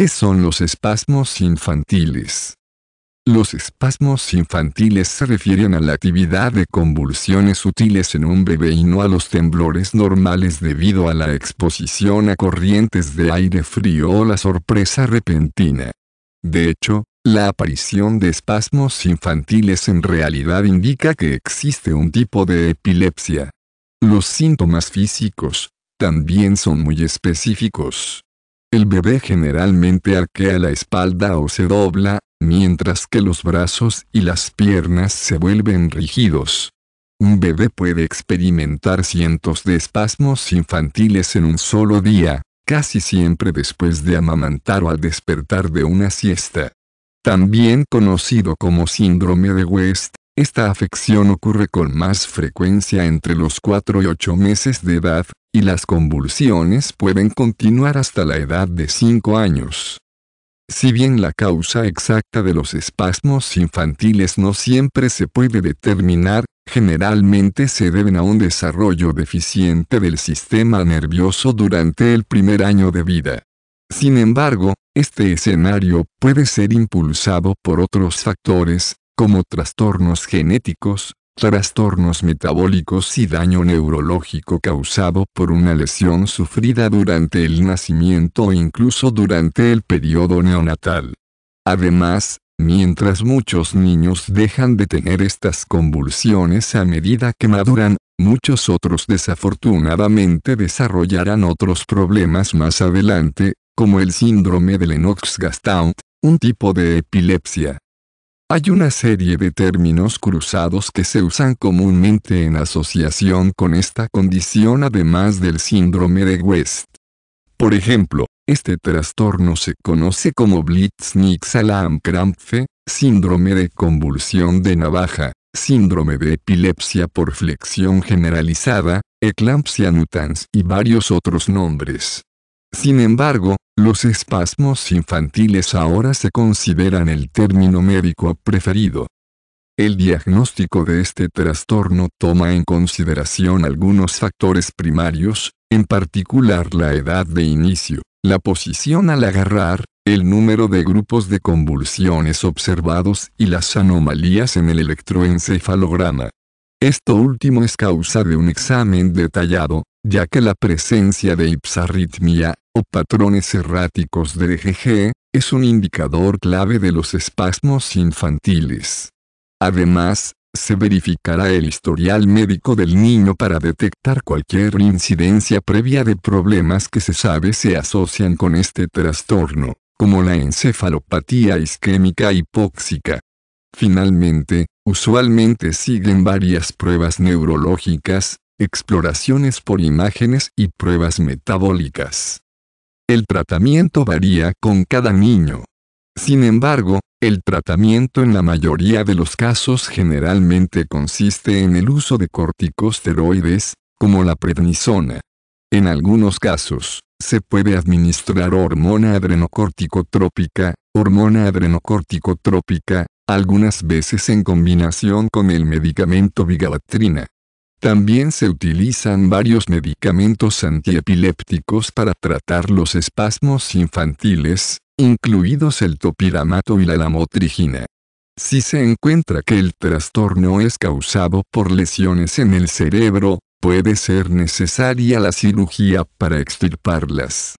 ¿Qué son los espasmos infantiles? Los espasmos infantiles se refieren a la actividad de convulsiones sutiles en un bebé y no a los temblores normales debido a la exposición a corrientes de aire frío o la sorpresa repentina. De hecho, la aparición de espasmos infantiles en realidad indica que existe un tipo de epilepsia. Los síntomas físicos también son muy específicos. El bebé generalmente arquea la espalda o se dobla, mientras que los brazos y las piernas se vuelven rígidos. Un bebé puede experimentar cientos de espasmos infantiles en un solo día, casi siempre después de amamantar o al despertar de una siesta. También conocido como síndrome de West, esta afección ocurre con más frecuencia entre los 4 y 8 meses de edad, y las convulsiones pueden continuar hasta la edad de 5 años. Si bien la causa exacta de los espasmos infantiles no siempre se puede determinar, generalmente se deben a un desarrollo deficiente del sistema nervioso durante el primer año de vida. Sin embargo, este escenario puede ser impulsado por otros factores, como trastornos genéticos, trastornos metabólicos y daño neurológico causado por una lesión sufrida durante el nacimiento o incluso durante el periodo neonatal. Además, mientras muchos niños dejan de tener estas convulsiones a medida que maduran, muchos otros desafortunadamente desarrollarán otros problemas más adelante, como el síndrome de Lennox-Gastaut, un tipo de epilepsia. Hay una serie de términos cruzados que se usan comúnmente en asociación con esta condición además del síndrome de West. Por ejemplo, este trastorno se conoce como Blitznik alam krampfe síndrome de convulsión de navaja, síndrome de epilepsia por flexión generalizada, eclampsia nutans y varios otros nombres. Sin embargo, los espasmos infantiles ahora se consideran el término médico preferido. El diagnóstico de este trastorno toma en consideración algunos factores primarios, en particular la edad de inicio, la posición al agarrar, el número de grupos de convulsiones observados y las anomalías en el electroencefalograma. Esto último es causa de un examen detallado, ya que la presencia de hipsarritmia o patrones erráticos de EGG, es un indicador clave de los espasmos infantiles. Además, se verificará el historial médico del niño para detectar cualquier incidencia previa de problemas que se sabe se asocian con este trastorno, como la encefalopatía isquémica hipóxica. Finalmente, usualmente siguen varias pruebas neurológicas, exploraciones por imágenes y pruebas metabólicas. El tratamiento varía con cada niño. Sin embargo, el tratamiento en la mayoría de los casos generalmente consiste en el uso de corticosteroides, como la prednisona. En algunos casos, se puede administrar hormona adrenocorticotrópica, hormona adrenocorticotrópica, algunas veces en combinación con el medicamento vigabatrina. También se utilizan varios medicamentos antiepilépticos para tratar los espasmos infantiles, incluidos el topiramato y la lamotrigina. Si se encuentra que el trastorno es causado por lesiones en el cerebro, puede ser necesaria la cirugía para extirparlas.